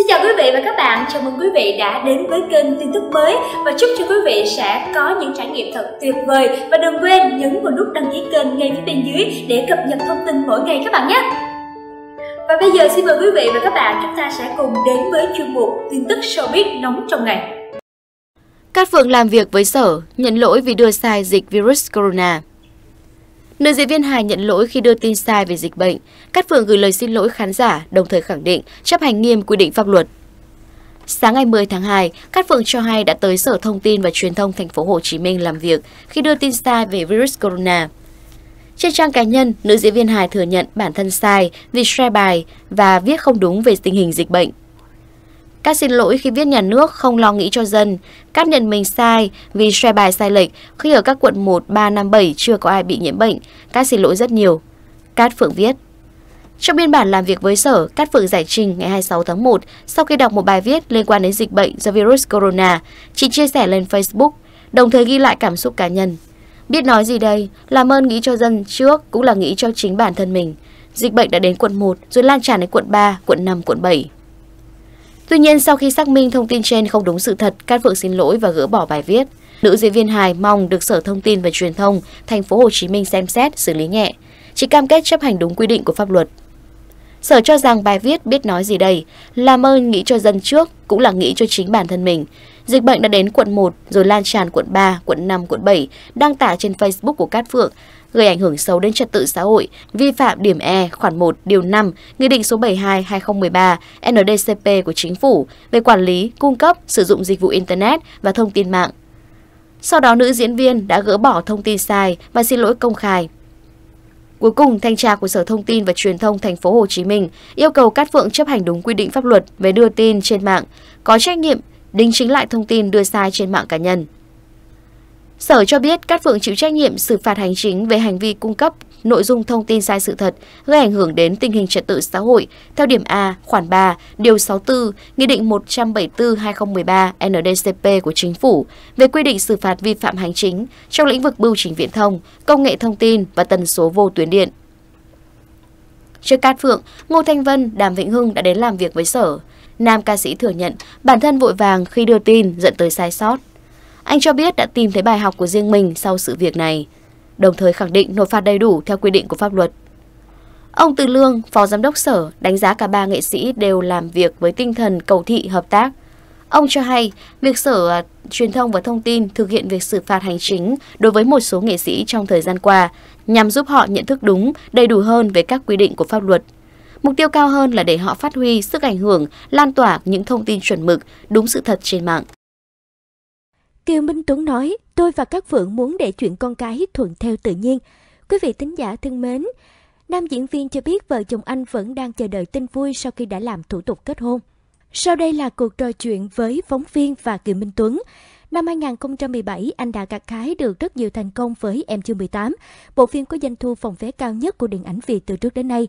Xin chào quý vị và các bạn, chào mừng quý vị đã đến với kênh tin tức mới và chúc cho quý vị sẽ có những trải nghiệm thật tuyệt vời và đừng quên nhấn vào nút đăng ký kênh ngay phía bên dưới để cập nhật thông tin mỗi ngày các bạn nhé. Và bây giờ xin mời quý vị và các bạn chúng ta sẽ cùng đến với chuyên mục tin tức showbiz nóng trong ngày. Cát Phượng làm việc với sở, nhận lỗi vì đưa sai dịch virus corona. Nữ diễn viên hài nhận lỗi khi đưa tin sai về dịch bệnh. Cát Phượng gửi lời xin lỗi khán giả, đồng thời khẳng định chấp hành nghiêm quy định pháp luật. Sáng ngày 10 tháng 2, Cát Phượng cho hay đã tới Sở Thông tin và Truyền thông thành phố Hồ Chí Minh làm việc khi đưa tin sai về virus corona. Trên trang cá nhân, nữ diễn viên hài thừa nhận bản thân sai vì share bài và viết không đúng về tình hình dịch bệnh. Các xin lỗi khi viết nhà nước không lo nghĩ cho dân. Các nhận mình sai vì share bài sai lệch khi ở các quận 1, 3, 5, 7 chưa có ai bị nhiễm bệnh. Các xin lỗi rất nhiều. Cát Phượng viết. Trong biên bản làm việc với sở, Cát Phượng giải trình ngày 26 tháng 1 sau khi đọc một bài viết liên quan đến dịch bệnh do virus corona, chị chia sẻ lên Facebook, đồng thời ghi lại cảm xúc cá nhân. Biết nói gì đây, làm ơn nghĩ cho dân trước cũng là nghĩ cho chính bản thân mình. Dịch bệnh đã đến quận 1 rồi lan tràn đến quận 3, quận 5, quận 7. Tuy nhiên, sau khi xác minh thông tin trên không đúng sự thật, Cát Phượng xin lỗi và gỡ bỏ bài viết. Nữ diễn viên hài mong được Sở Thông tin và Truyền thông Thành phố Hồ Chí Minh xem xét xử lý nhẹ, chỉ cam kết chấp hành đúng quy định của pháp luật. Sở cho rằng bài viết biết nói gì đây, làm ơn nghĩ cho dân trước cũng là nghĩ cho chính bản thân mình. Dịch bệnh đã đến quận 1 rồi lan tràn quận 3, quận 5, quận 7, đăng tải trên Facebook của Cát Phượng gây ảnh hưởng xấu đến trật tự xã hội, vi phạm điểm E khoản 1 điều 5 Nghị định số 72/2013 NDCP của chính phủ về quản lý, cung cấp, sử dụng dịch vụ internet và thông tin mạng. Sau đó nữ diễn viên đã gỡ bỏ thông tin sai và xin lỗi công khai. Cuối cùng, thanh tra của Sở Thông tin và Truyền thông thành phố Hồ Chí Minh yêu cầu Cát Phượng chấp hành đúng quy định pháp luật về đưa tin trên mạng, có trách nhiệm đính chính lại thông tin đưa sai trên mạng cá nhân. Sở cho biết Cát Phượng chịu trách nhiệm xử phạt hành chính về hành vi cung cấp nội dung thông tin sai sự thật gây ảnh hưởng đến tình hình trật tự xã hội theo điểm A, khoản 3, điều 64, Nghị định 174-2013 NDCP của Chính phủ về quy định xử phạt vi phạm hành chính trong lĩnh vực bưu chính viễn thông, công nghệ thông tin và tần số vô tuyến điện. Trước Cát Phượng, Ngô Thanh Vân, Đàm Vĩnh Hưng đã đến làm việc với sở. Nam ca sĩ thừa nhận bản thân vội vàng khi đưa tin dẫn tới sai sót. Anh cho biết đã tìm thấy bài học của riêng mình sau sự việc này, đồng thời khẳng định nộp phạt đầy đủ theo quy định của pháp luật. Ông Từ Lương, phó giám đốc sở, đánh giá cả ba nghệ sĩ đều làm việc với tinh thần cầu thị hợp tác. Ông cho hay, việc sở à, truyền thông và thông tin thực hiện việc xử phạt hành chính đối với một số nghệ sĩ trong thời gian qua nhằm giúp họ nhận thức đúng, đầy đủ hơn về các quy định của pháp luật. Mục tiêu cao hơn là để họ phát huy sức ảnh hưởng, lan tỏa những thông tin chuẩn mực, đúng sự thật trên mạng. Kiều Minh Tuấn nói, tôi và các Phượng muốn để chuyện con cái thuận theo tự nhiên. Quý vị thính giả thân mến, nam diễn viên cho biết vợ chồng anh vẫn đang chờ đợi tin vui sau khi đã làm thủ tục kết hôn. Sau đây là cuộc trò chuyện với phóng viên và Kiều Minh Tuấn. Năm 2017, anh đã gặt hái được rất nhiều thành công với Em chưa 18, bộ phim có doanh thu phòng vé cao nhất của điện ảnh Việt từ trước đến nay.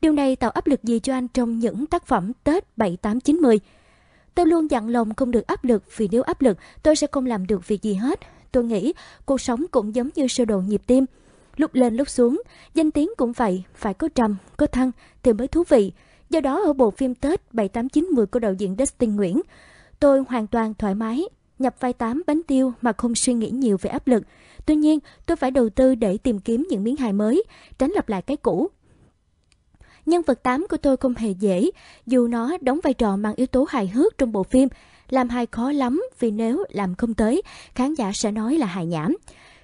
Điều này tạo áp lực gì cho anh trong những tác phẩm Tết 7, 8, 9, 10? Tôi luôn dặn lòng không được áp lực vì nếu áp lực tôi sẽ không làm được việc gì hết. Tôi nghĩ cuộc sống cũng giống như sơ đồ nhịp tim. Lúc lên lúc xuống, danh tiếng cũng vậy, phải có trầm, có thăng thì mới thú vị. Do đó ở bộ phim Tết 7890 của đạo diễn Dustin Nguyễn, tôi hoàn toàn thoải mái, nhập vai tám bánh tiêu mà không suy nghĩ nhiều về áp lực. Tuy nhiên, tôi phải đầu tư để tìm kiếm những miếng hài mới, tránh lặp lại cái cũ. Nhân vật 8 của tôi không hề dễ, dù nó đóng vai trò mang yếu tố hài hước trong bộ phim. Làm hài khó lắm vì nếu làm không tới, khán giả sẽ nói là hài nhảm.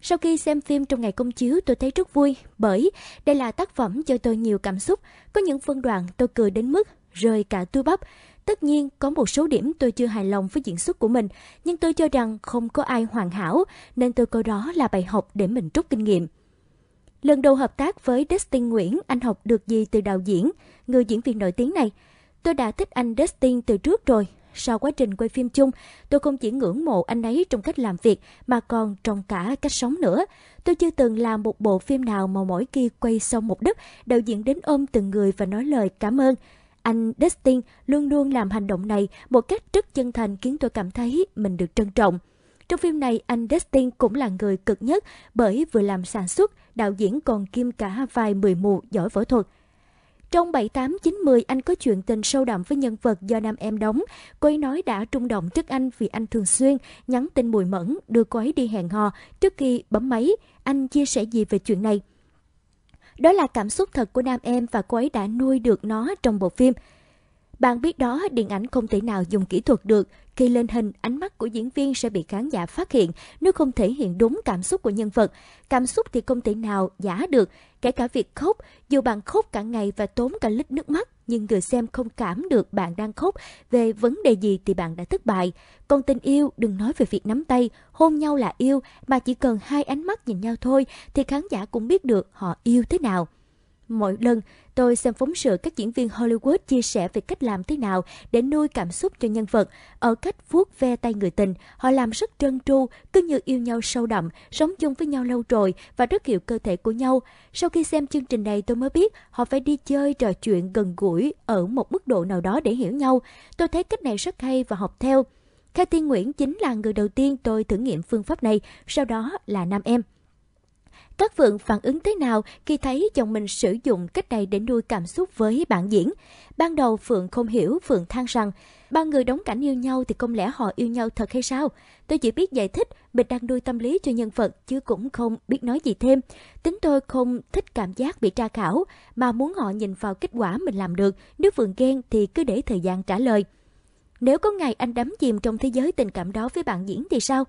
Sau khi xem phim trong ngày công chiếu tôi thấy rất vui bởi đây là tác phẩm cho tôi nhiều cảm xúc. Có những phân đoạn tôi cười đến mức rơi cả túi bắp. Tất nhiên, có một số điểm tôi chưa hài lòng với diễn xuất của mình, nhưng tôi cho rằng không có ai hoàn hảo, nên tôi coi đó là bài học để mình rút kinh nghiệm. Lần đầu hợp tác với Dustin Nguyễn, anh học được gì từ đạo diễn, người diễn viên nổi tiếng này? Tôi đã thích anh Dustin từ trước rồi. Sau quá trình quay phim chung, tôi không chỉ ngưỡng mộ anh ấy trong cách làm việc mà còn trong cả cách sống nữa. Tôi chưa từng làm một bộ phim nào mà mỗi khi quay xong một đất, đạo diễn đến ôm từng người và nói lời cảm ơn. Anh Dustin luôn luôn làm hành động này một cách rất chân thành khiến tôi cảm thấy mình được trân trọng. Trong phim này, anh Dustin cũng là người cực nhất bởi vừa làm sản xuất, đạo diễn còn kiêm cả vài mười mù giỏi võ thuật. Trong 78-90 anh có chuyện tình sâu đậm với nhân vật do nam em đóng. Cô ấy nói đã trung động trước anh vì anh thường xuyên nhắn tin mùi mẫn đưa cô ấy đi hẹn hò trước khi bấm máy. Anh chia sẻ gì về chuyện này? Đó là cảm xúc thật của nam em và cô ấy đã nuôi được nó trong bộ phim. Bạn biết đó, điện ảnh không thể nào dùng kỹ thuật được. Khi lên hình, ánh mắt của diễn viên sẽ bị khán giả phát hiện nếu không thể hiện đúng cảm xúc của nhân vật. Cảm xúc thì không thể nào giả được. Kể cả việc khóc, dù bạn khóc cả ngày và tốn cả lít nước mắt, nhưng người xem không cảm được bạn đang khóc về vấn đề gì thì bạn đã thất bại. Còn tình yêu, đừng nói về việc nắm tay, hôn nhau là yêu, mà chỉ cần hai ánh mắt nhìn nhau thôi thì khán giả cũng biết được họ yêu thế nào. Mỗi lần tôi xem phóng sự các diễn viên Hollywood chia sẻ về cách làm thế nào để nuôi cảm xúc cho nhân vật, ở cách vuốt ve tay người tình, họ làm rất trơn tru, cứ như yêu nhau sâu đậm, sống chung với nhau lâu rồi và rất hiểu cơ thể của nhau. Sau khi xem chương trình này tôi mới biết họ phải đi chơi trò chuyện gần gũi ở một mức độ nào đó để hiểu nhau. Tôi thấy cách này rất hay và học theo. Kathy Thiên Nguyễn chính là người đầu tiên tôi thử nghiệm phương pháp này, sau đó là Nam Em. Các Phượng phản ứng thế nào khi thấy chồng mình sử dụng cách này để nuôi cảm xúc với bạn diễn? Ban đầu Phượng không hiểu, Phượng than rằng, ba người đóng cảnh yêu nhau thì không lẽ họ yêu nhau thật hay sao? Tôi chỉ biết giải thích mình đang nuôi tâm lý cho nhân vật chứ cũng không biết nói gì thêm. Tính tôi không thích cảm giác bị tra khảo mà muốn họ nhìn vào kết quả mình làm được. Nếu Phượng ghen thì cứ để thời gian trả lời. Nếu có ngày anh đắm chìm trong thế giới tình cảm đó với bạn diễn thì sao?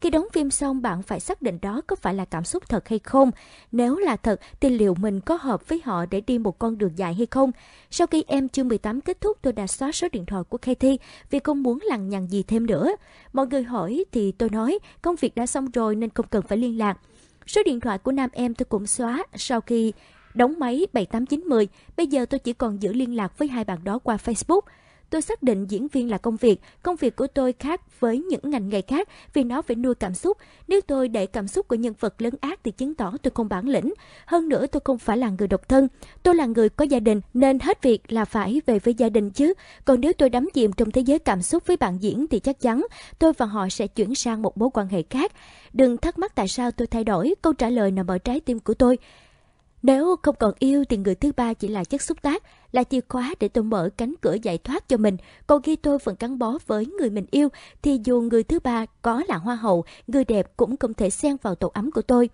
Khi đóng phim xong bạn phải xác định đó có phải là cảm xúc thật hay không. Nếu là thật thì liệu mình có hợp với họ để đi một con đường dài hay không? Sau khi em chương 18 kết thúc tôi đã xóa số điện thoại của Kathy vì không muốn lằng nhằng gì thêm nữa. Mọi người hỏi thì tôi nói công việc đã xong rồi nên không cần phải liên lạc. Số điện thoại của nam em tôi cũng xóa sau khi đóng máy 78910. Bây giờ tôi chỉ còn giữ liên lạc với hai bạn đó qua Facebook. Tôi xác định diễn viên là công việc, công việc của tôi khác với những ngành nghề khác vì nó phải nuôi cảm xúc. Nếu tôi để cảm xúc của nhân vật lớn ác thì chứng tỏ tôi không bản lĩnh. Hơn nữa tôi không phải là người độc thân, tôi là người có gia đình nên hết việc là phải về với gia đình chứ. Còn nếu tôi đắm chìm trong thế giới cảm xúc với bạn diễn thì chắc chắn tôi và họ sẽ chuyển sang một mối quan hệ khác. Đừng thắc mắc tại sao tôi thay đổi, câu trả lời nằm ở trái tim của tôi. Nếu không còn yêu thì người thứ ba chỉ là chất xúc tác, là chìa khóa để tôi mở cánh cửa giải thoát cho mình. Còn khi tôi vẫn gắn bó với người mình yêu, thì dù người thứ ba có là hoa hậu, người đẹp cũng không thể xen vào tổ ấm của tôi.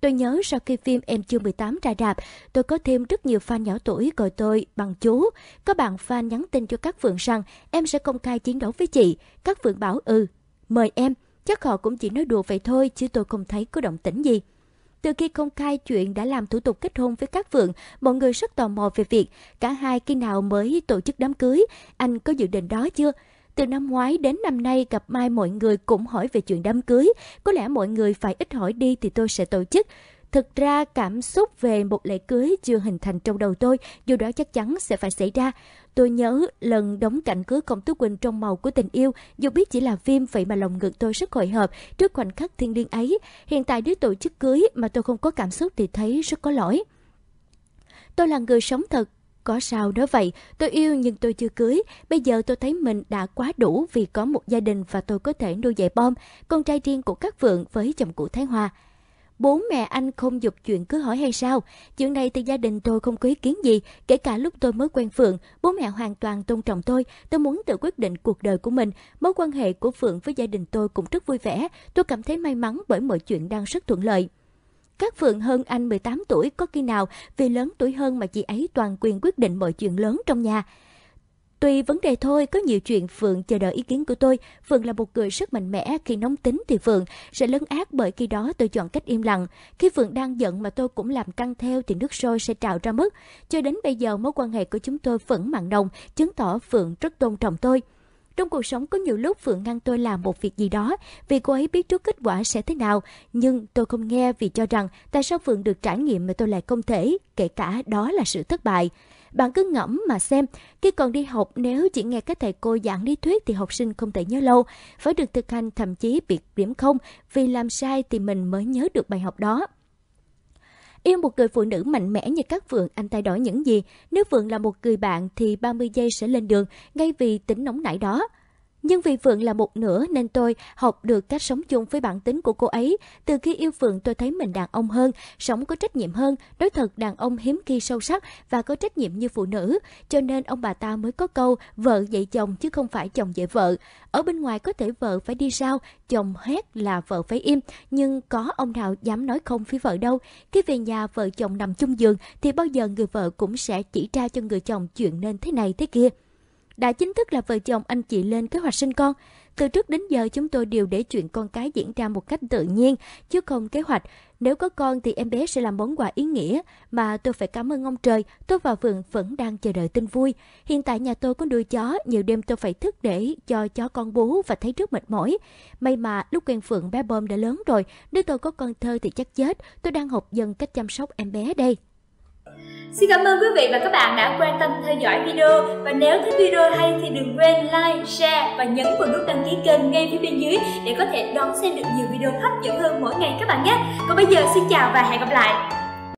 Tôi nhớ sau khi phim Em chưa 18 ra đạp, tôi có thêm rất nhiều fan nhỏ tuổi gọi tôi bằng chú. Có bạn fan nhắn tin cho các phượng rằng em sẽ công khai chiến đấu với chị. Các phượng bảo ừ, mời em. Chắc họ cũng chỉ nói đùa vậy thôi chứ tôi không thấy có động tĩnh gì. Từ khi công khai chuyện đã làm thủ tục kết hôn với các Phượng, mọi người rất tò mò về việc cả hai khi nào mới tổ chức đám cưới, anh có dự định đó chưa? Từ năm ngoái đến năm nay gặp Mai mọi người cũng hỏi về chuyện đám cưới, có lẽ mọi người phải ít hỏi đi thì tôi sẽ tổ chức. Thực ra cảm xúc về một lễ cưới chưa hình thành trong đầu tôi, dù đó chắc chắn sẽ phải xảy ra. Tôi nhớ lần đóng cảnh cưới Công Tú Quỳnh trong màu của tình yêu, dù biết chỉ là phim vậy mà lòng ngực tôi rất hồi hộp trước khoảnh khắc thiên liêng ấy. Hiện tại đứa tổ chức cưới mà tôi không có cảm xúc thì thấy rất có lỗi. Tôi là người sống thật, có sao đó vậy, tôi yêu nhưng tôi chưa cưới, bây giờ tôi thấy mình đã quá đủ vì có một gia đình và tôi có thể nuôi dạy bom, con trai riêng của các vượng với chồng cũ Thái Hòa bố mẹ anh không dục chuyện cứ hỏi hay sao? Chuyện này thì gia đình tôi không có ý kiến gì, kể cả lúc tôi mới quen Phượng, bố mẹ hoàn toàn tôn trọng tôi, tôi muốn tự quyết định cuộc đời của mình. Mối quan hệ của Phượng với gia đình tôi cũng rất vui vẻ, tôi cảm thấy may mắn bởi mọi chuyện đang rất thuận lợi. Các Phượng hơn anh 18 tuổi có khi nào vì lớn tuổi hơn mà chị ấy toàn quyền quyết định mọi chuyện lớn trong nhà tuy vấn đề thôi, có nhiều chuyện Phượng chờ đợi ý kiến của tôi. Phượng là một người rất mạnh mẽ, khi nóng tính thì Phượng sẽ lấn ác bởi khi đó tôi chọn cách im lặng. Khi Phượng đang giận mà tôi cũng làm căng theo thì nước sôi sẽ trào ra mất. Cho đến bây giờ mối quan hệ của chúng tôi vẫn mặn nồng, chứng tỏ Phượng rất tôn trọng tôi. Trong cuộc sống có nhiều lúc Phượng ngăn tôi làm một việc gì đó vì cô ấy biết trước kết quả sẽ thế nào, nhưng tôi không nghe vì cho rằng tại sao Phượng được trải nghiệm mà tôi lại không thể, kể cả đó là sự thất bại. Bạn cứ ngẫm mà xem, khi còn đi học nếu chỉ nghe các thầy cô giảng lý thuyết thì học sinh không thể nhớ lâu, phải được thực hành thậm chí bị điểm không, vì làm sai thì mình mới nhớ được bài học đó. Yêu một người phụ nữ mạnh mẽ như các Phượng, anh thay đổi những gì. Nếu Phượng là một người bạn thì 30 giây sẽ lên đường, ngay vì tính nóng nảy đó. Nhưng vì Phượng là một nửa nên tôi học được cách sống chung với bản tính của cô ấy. Từ khi yêu Phượng tôi thấy mình đàn ông hơn, sống có trách nhiệm hơn. đối thật đàn ông hiếm khi sâu sắc và có trách nhiệm như phụ nữ. Cho nên ông bà ta mới có câu vợ dạy chồng chứ không phải chồng dạy vợ. Ở bên ngoài có thể vợ phải đi sao, chồng hét là vợ phải im. Nhưng có ông nào dám nói không với vợ đâu. Khi về nhà vợ chồng nằm chung giường thì bao giờ người vợ cũng sẽ chỉ ra cho người chồng chuyện nên thế này thế kia đã chính thức là vợ chồng anh chị lên kế hoạch sinh con. Từ trước đến giờ chúng tôi đều để chuyện con cái diễn ra một cách tự nhiên, chứ không kế hoạch. Nếu có con thì em bé sẽ làm món quà ý nghĩa, mà tôi phải cảm ơn ông trời, tôi và Vượng vẫn đang chờ đợi tin vui. Hiện tại nhà tôi có nuôi chó, nhiều đêm tôi phải thức để cho chó con bú và thấy rất mệt mỏi. May mà lúc quen Phượng bé bom đã lớn rồi, nếu tôi có con thơ thì chắc chết, tôi đang học dần cách chăm sóc em bé đây. Xin cảm ơn quý vị và các bạn đã quan tâm theo dõi video và nếu thấy video hay thì đừng quên like, share và nhấn vào nút đăng ký kênh ngay phía bên dưới để có thể đón xem được nhiều video hấp dẫn hơn mỗi ngày các bạn nhé. Còn bây giờ xin chào và hẹn gặp lại.